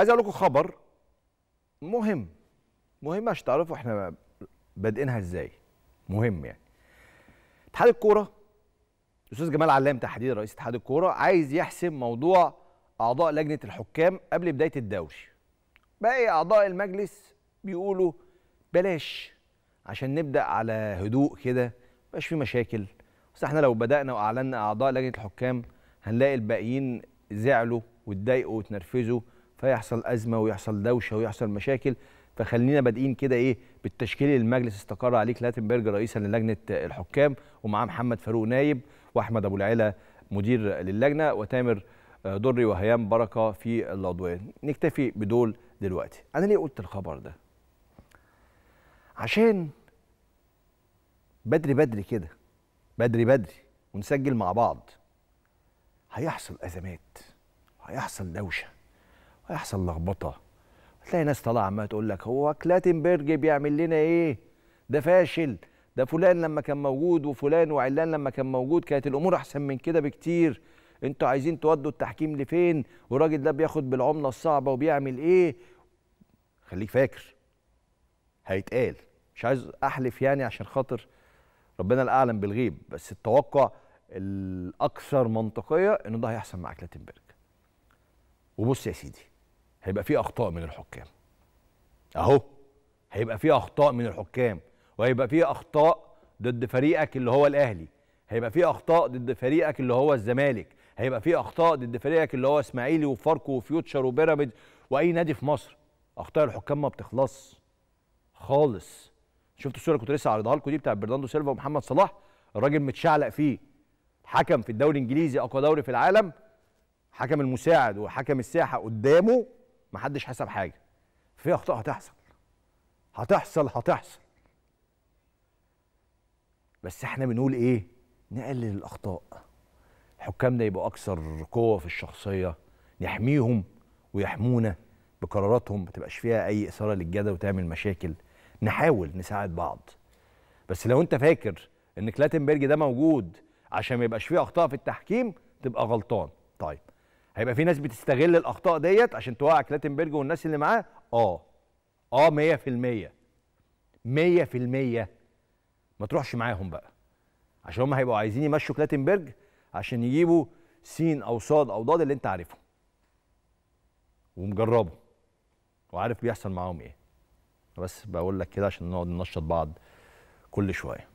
عايز اقول لكم خبر مهم مهم عشان تعرفوا احنا بادئينها ازاي مهم يعني اتحاد الكوره الاستاذ جمال علام تحديدا رئيس اتحاد الكوره عايز يحسم موضوع اعضاء لجنه الحكام قبل بدايه الدوري باقي اعضاء المجلس بيقولوا بلاش عشان نبدا على هدوء كده مش في مشاكل بس احنا لو بدانا واعلنا اعضاء لجنه الحكام هنلاقي الباقيين زعلوا واتضايقوا وتنرفزوا فيحصل ازمه ويحصل دوشه ويحصل مشاكل فخلينا بادئين كده ايه بالتشكيل المجلس استقر عليه كلاتنبرج رئيسا للجنه الحكام ومعاه محمد فاروق نايب واحمد ابو العيله مدير للجنه وتامر دري آه، وهيام بركه في العضويه نكتفي بدول دلوقتي انا ليه قلت الخبر ده عشان بدري بدري كده بدري بدري ونسجل مع بعض هيحصل ازمات هيحصل دوشه هيحصل لخبطه هتلاقي ناس طالعه عماله تقول لك هو كلاتنبرج بيعمل لنا ايه ده فاشل ده فلان لما كان موجود وفلان وعلان لما كان موجود كانت الامور احسن من كده بكتير انتوا عايزين تودوا التحكيم لفين والراجل ده بياخد بالعمله الصعبه وبيعمل ايه خليك فاكر هيتقال مش عايز احلف يعني عشان خاطر ربنا الاعلم بالغيب بس التوقع الاكثر منطقيه انه ده هيحصل مع كلاتنبرج وبص يا سيدي هيبقى في اخطاء من الحكام اهو هيبقى في اخطاء من الحكام وهيبقى في اخطاء ضد فريقك اللي هو الاهلي هيبقى في اخطاء ضد فريقك اللي هو الزمالك هيبقى في اخطاء ضد فريقك اللي هو اسماعيلي وفاركو وفيوتشر وبيراميدز واي نادي في مصر اخطاء الحكام ما بتخلصش خالص شفت الصوره اللي كنت لسه عارضها لكم دي بتاع برناردو سيلفا ومحمد صلاح الراجل متشعلق فيه حكم في الدوري الانجليزي اقوى دوري في العالم حكم المساعد وحكم الساحه قدامه محدش حسب حاجه في اخطاء هتحصل هتحصل هتحصل بس احنا بنقول ايه نقلل الاخطاء حكامنا يبقوا اكثر قوه في الشخصيه نحميهم ويحمونا بقراراتهم ما تبقاش فيها اي اثاره للجدل وتعمل مشاكل نحاول نساعد بعض بس لو انت فاكر ان كلاتنبرج ده موجود عشان ما يبقاش فيه اخطاء في التحكيم تبقى غلطان طيب هيبقى في ناس بتستغل الاخطاء ديت عشان توقع كلاتنبرج والناس اللي معاه اه اه 100% 100% ما تروحش معاهم بقى عشان هم هيبقوا عايزين يمشوا كلاتنبرج عشان يجيبوا سين او صاد او ضاد اللي انت عارفه ومجربه وعارف بيحصل معاهم ايه بس بقول لك كده عشان نقعد ننشط بعض كل شويه